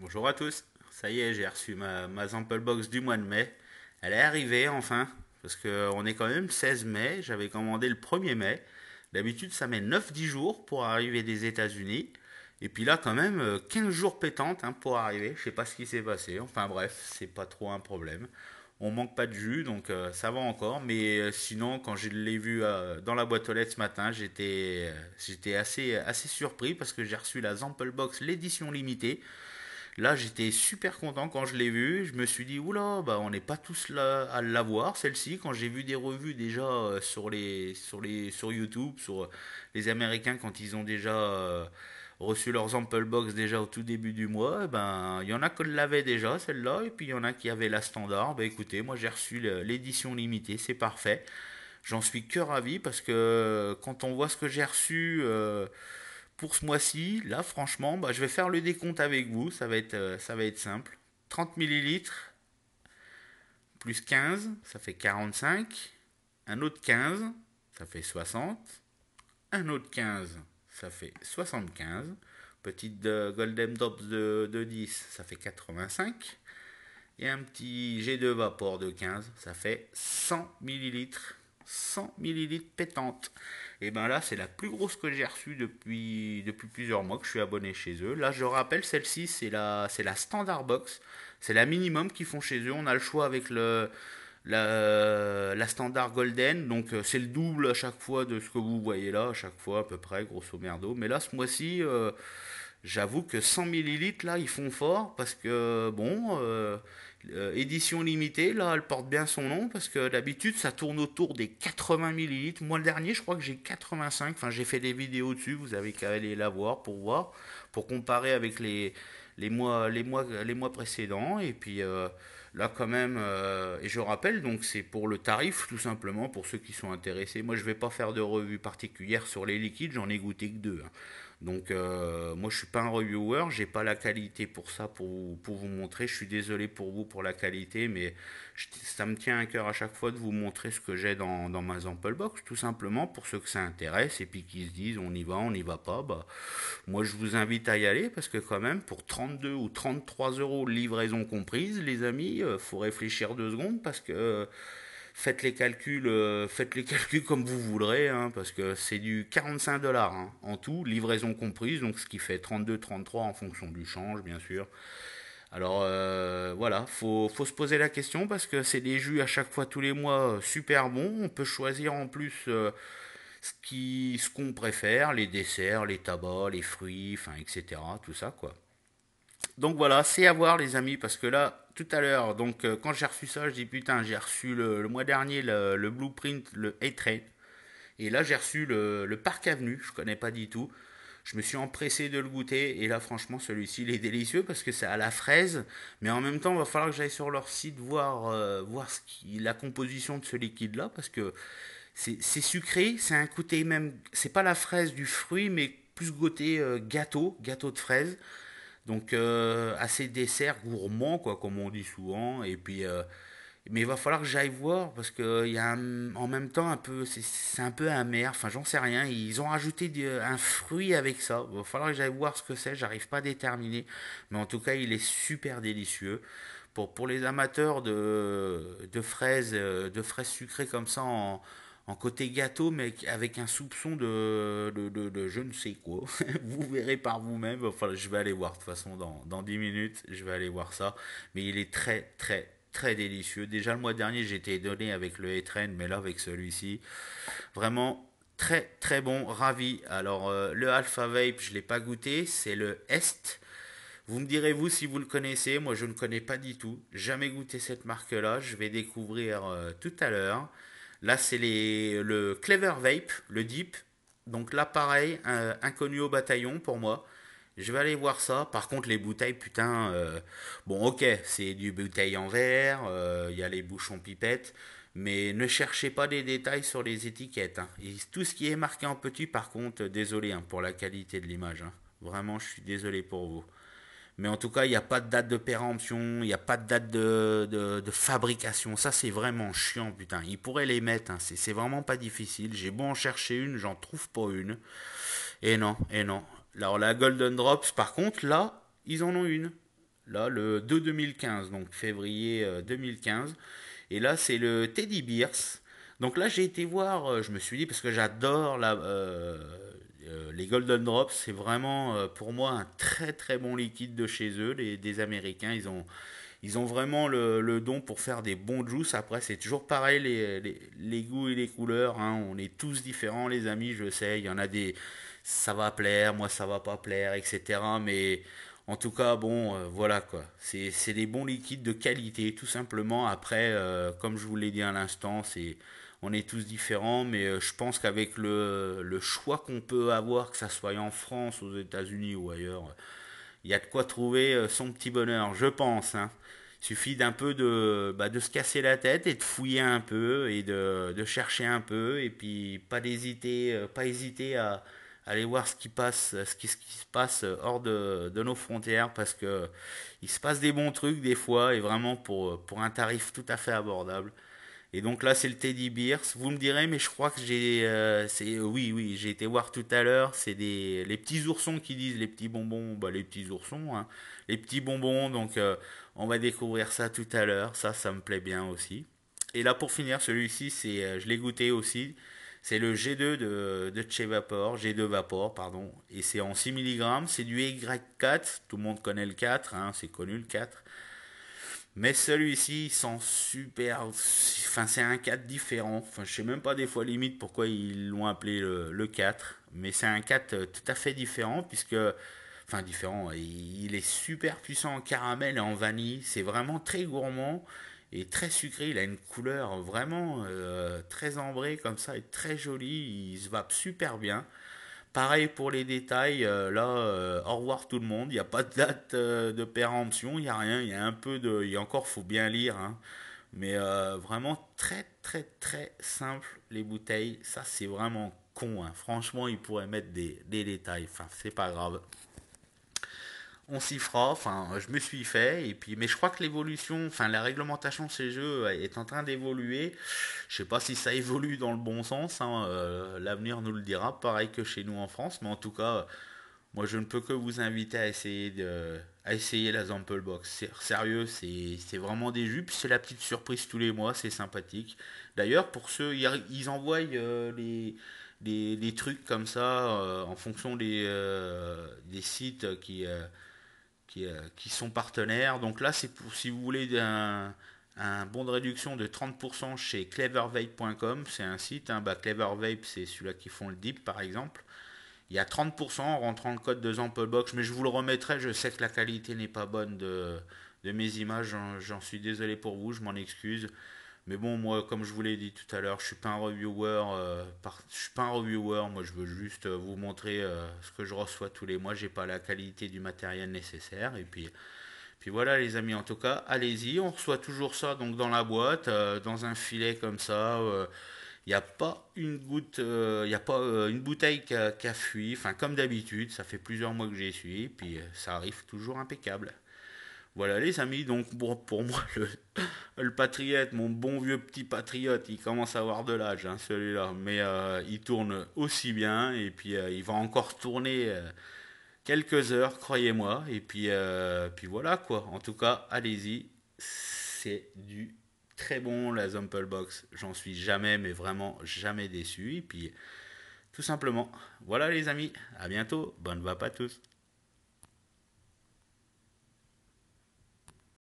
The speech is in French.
Bonjour à tous. Ça y est, j'ai reçu ma, sample box du mois de mai. Elle est arrivée enfin. Parce qu'on est quand même 16 mai. J'avais commandé le 1er mai. D'habitude, ça met 9-10 jours pour arriver des États-Unis. Et puis là, quand même, 15 euh, jours pétantes hein, pour arriver. Je sais pas ce qui s'est passé. Enfin bref, c'est pas trop un problème. On manque pas de jus, donc euh, ça va encore. Mais euh, sinon, quand je l'ai vu dans la boîte aux lettres ce matin, j'étais assez, assez surpris parce que j'ai reçu la Sample Box, l'édition limitée. Là, j'étais super content quand je l'ai vu. Je me suis dit, oula, bah, on n'est pas tous là à l'avoir, celle-ci. Quand j'ai vu des revues déjà euh, sur, les, sur, les, sur YouTube, sur euh, les Américains, quand ils ont déjà euh, reçu leurs ample box déjà au tout début du mois, eh ben il y en a qui l'avaient déjà celle-là et puis il y en a qui avaient la standard. Bah, écoutez, moi j'ai reçu l'édition limitée, c'est parfait. J'en suis que ravi parce que quand on voit ce que j'ai reçu pour ce mois-ci, là franchement, bah, je vais faire le décompte avec vous, ça va être, euh, simple. 30 ml plus 15, ça fait 45. Un autre 15, ça fait 60. Un autre 15, ça fait 75. Petite euh, Golden Dops de, 10, ça fait 85. Et un petit G2 Vapor de 15, ça fait 100 ml. 100 ml pétantes. Et eh bien là, c'est la plus grosse que j'ai reçue depuis, depuis plusieurs mois que je suis abonné chez eux. Là, je rappelle, celle-ci, c'est la, c'est la standard box. C'est la minimum qu'ils font chez eux. On a le choix avec le, la, la, standard golden, donc euh, c'est le double à chaque fois de ce que vous voyez là, à chaque fois à peu près, grosso merdo. Mais là, ce mois-ci, euh, J'avoue que 100 ml, là, ils font fort parce que, bon, euh, euh, édition limitée, là, elle porte bien son nom parce que d'habitude, ça tourne autour des 80 ml. Moi, le dernier, je crois que j'ai 85. Enfin, j'ai fait des vidéos dessus, vous avez qu'à aller la voir pour voir, pour comparer avec les, les, mois, les, mois, les mois précédents. Et puis. Euh, là quand même, et je rappelle, donc c'est pour le tarif tout simplement, pour ceux qui sont intéressés. Moi je ne vais pas faire de revue particulière sur les liquides, j'en ai goûté que deux. Hein. Donc euh, moi je suis pas un reviewer, j'ai pas la qualité pour ça, pour vous, montrer. Je suis désolé pour vous pour la qualité, mais ça me tient à cœur à chaque fois de vous montrer ce que j'ai dans, ma sample box, tout simplement pour ceux que ça intéresse et puis qui se disent on y va, on n'y va pas. Bah, moi je vous invite à y aller parce que quand même pour 32 ou 33 euros livraison comprise, les amis, euh, faut réfléchir deux secondes parce que Faites les calculs, euh, faites les calculs comme vous voudrez, hein, parce que c'est du 45 dollars hein, en tout, livraison comprise, donc ce qui fait 32-33 en fonction du change, bien sûr. Alors euh, voilà, faut, faut se poser la question parce que c'est des jus à chaque fois tous les mois euh, super bons. On peut choisir en plus ce ce qu'on préfère, les desserts, les tabacs, les fruits, enfin etc. Tout ça quoi. Donc voilà, c'est à voir les amis parce que là tout à l'heure. Donc, euh, quand j'ai reçu ça, je dis putain, j'ai reçu le, mois dernier le, blueprint, le a Et là, j'ai reçu le, Parc Avenue, je connais pas du tout. Je me suis empressé de le goûter. Et là, franchement, celui-ci, il est délicieux parce que c'est à la fraise. Mais en même temps, il va falloir que j'aille sur leur site voir, euh, voir ce qui, la composition de ce liquide-là parce que c'est sucré, c'est un côté même. C'est pas la fraise du fruit, mais plus côté euh, gâteau, gâteau de fraise. Donc euh, assez dessert gourmand, quoi, comme on dit souvent. Et puis, euh, mais il va falloir que j'aille voir parce que euh, il y a en même temps un peu, c'est un peu amer. Enfin, j'en sais rien. Ils ont rajouté un fruit avec ça. Il va falloir que j'aille voir ce que c'est. J'arrive pas à déterminer, mais en tout cas, il est super délicieux. Pour, pour les amateurs de, de fraises, de fraises sucrées comme ça en en côté gâteau, mais avec un soupçon de, je ne sais quoi. vous verrez par vous-même. Enfin, je vais aller voir de toute façon dans, dans 10 minutes. Je vais aller voir ça. Mais il est très, très, très délicieux. Déjà le mois dernier, j'étais donné avec le Etren, mais là avec celui-ci, vraiment très, très bon. Ravi. Alors, euh, le Alpha Vape, je ne l'ai pas goûté. C'est le Est. Vous me direz, vous, si vous le connaissez. Moi, je ne connais pas du tout. Jamais goûté cette marque-là. Je vais découvrir euh, tout à l'heure. Là, c'est le Clever Vape, le Deep. Donc l'appareil inconnu au bataillon pour moi. Je vais aller voir ça. Par contre, les bouteilles, putain, euh, bon, ok, c'est du bouteille en verre, il euh, y a les bouchons pipettes, mais ne cherchez pas des détails sur les étiquettes. Hein. tout ce qui est marqué en petit, par contre, désolé hein, pour la qualité de l'image. Hein. Vraiment, je suis désolé pour vous. Mais en tout cas, il n'y a pas de date de péremption, il n'y a pas de date de, fabrication. Ça, c'est vraiment chiant, putain. Ils pourraient les mettre, hein. c'est vraiment pas difficile. J'ai beau en chercher une, j'en trouve pas une. Et non, et non. Alors, la Golden Drops, par contre, là, ils en ont une. Là, le 2 2015, donc février 2015. Euh, et là, c'est le Teddy Bears. Donc là, j'ai été voir, euh, je me suis dit, parce que j'adore la. Euh, euh, les Golden Drops, c'est vraiment euh, pour moi un très très bon liquide de chez eux. Les, des Américains, ils ont, ils ont vraiment le, don pour faire des bons juices. Après, c'est toujours pareil, les, goûts et les couleurs. Hein. on est tous différents, les amis, je sais. Il y en a des ça va plaire, moi ça va pas plaire, etc. Mais en tout cas, bon, euh, voilà quoi. C'est des bons liquides de qualité, tout simplement. Après, comme je vous l'ai dit à l'instant, c'est on est tous différents, mais euh, je pense qu'avec le, choix qu'on peut avoir, que ce soit en France, aux États-Unis ou ailleurs, il y a de quoi trouver euh, son petit bonheur, je pense. Hein. Il suffit d'un peu bah, de, se casser la tête et de fouiller un peu et de, chercher un peu et puis pas hésiter, euh, pas hésiter à, aller voir ce qui passe, ce qui, se passe hors de, nos frontières parce que il se passe des bons trucs des fois et vraiment pour un tarif tout à fait abordable. Et donc là, c'est le Teddy Bears. Vous me direz, mais je crois que j'ai. Euh, c'est oui, oui, j'ai été voir tout à l'heure. C'est des les petits oursons qui disent les petits bonbons. Bah, les petits oursons, hein. les petits bonbons. Donc, euh, on va découvrir ça tout à l'heure. Ça, ça me plaît bien aussi. Et là, pour finir, celui-ci, c'est euh, je l'ai goûté aussi. C'est le G2 de, de chez G2 Vapor, pardon. Et c'est en 6 mg. C'est du Y4. Tout le monde connaît le 4. Hein. c'est connu le 4. Mais celui-ci, sent super. Enfin, c'est un 4 différent. Enfin, je sais même pas des fois limite pourquoi ils l'ont appelé le, 4. Mais c'est un 4 euh, tout à fait différent, puisque. Enfin, différent. Il, est super puissant en caramel et en vanille. C'est vraiment très gourmand et très sucré. Il a une couleur vraiment euh, très ambrée comme ça et très jolie. Il se va super bien. Pareil pour les détails, euh, là, euh, au revoir tout le monde, il n'y a pas de date euh, de péremption, il n'y a rien, il y a un peu de... Il y a encore, faut bien lire, hein. mais vraiment très très très simple les bouteilles, ça c'est vraiment con, hein. franchement ils pourraient mettre des, des détails, enfin c'est pas grave on s'y fera, enfin je me suis fait, et puis mais je crois que l'évolution, enfin la réglementation de ces jeux est en train d'évoluer. Je sais pas si ça évolue dans le bon sens, hein, euh, l'avenir nous le dira, pareil que chez nous en France, mais en tout cas, moi je ne peux que vous inviter à essayer de à essayer la sample Box. Sérieux, c'est vraiment des jupes, c'est la petite surprise tous les mois, c'est sympathique. D'ailleurs, pour ceux, ils envoient euh, les. Des, trucs comme ça euh, en fonction des, des sites qui, euh, qui, sont partenaires. Donc là, c'est pour si vous voulez un, bon de réduction de 30% chez clevervape.com. C'est un site, hein, bah Clevervape, c'est celui-là qui font le dip par exemple. Il y a 30% en rentrant le code de Zamplebox, mais je vous le remettrai. Je sais que la qualité n'est pas bonne de mes images, j'en suis désolé pour vous, je m'en excuse. Mais bon, moi, comme je vous l'ai dit tout à l'heure, je suis pas un reviewer. Euh, par... Je suis pas un reviewer. Moi, je veux juste euh, vous montrer euh, ce que je reçois tous les mois. J'ai pas la qualité du matériel nécessaire. Et puis, puis voilà, les amis. En tout cas, allez-y. On reçoit toujours ça donc dans la boîte, dans un filet comme ça. Il n'y a pas une goutte, il a pas une bouteille qui a, fui. Enfin, comme d'habitude, ça fait plusieurs mois que j'y suis. Puis ça arrive toujours impeccable. Voilà les amis, donc pour, moi, le, Patriote, mon bon vieux petit Patriote, il commence à avoir de l'âge, hein, celui-là. Mais euh, il tourne aussi bien, et puis euh, il va encore tourner euh, quelques heures, croyez-moi. Et puis, puis voilà quoi. En tout cas, allez-y, c'est du très bon la Zumple Box. J'en suis jamais, mais vraiment jamais déçu. Et puis, tout simplement, voilà les amis, à bientôt, bonne vape à tous.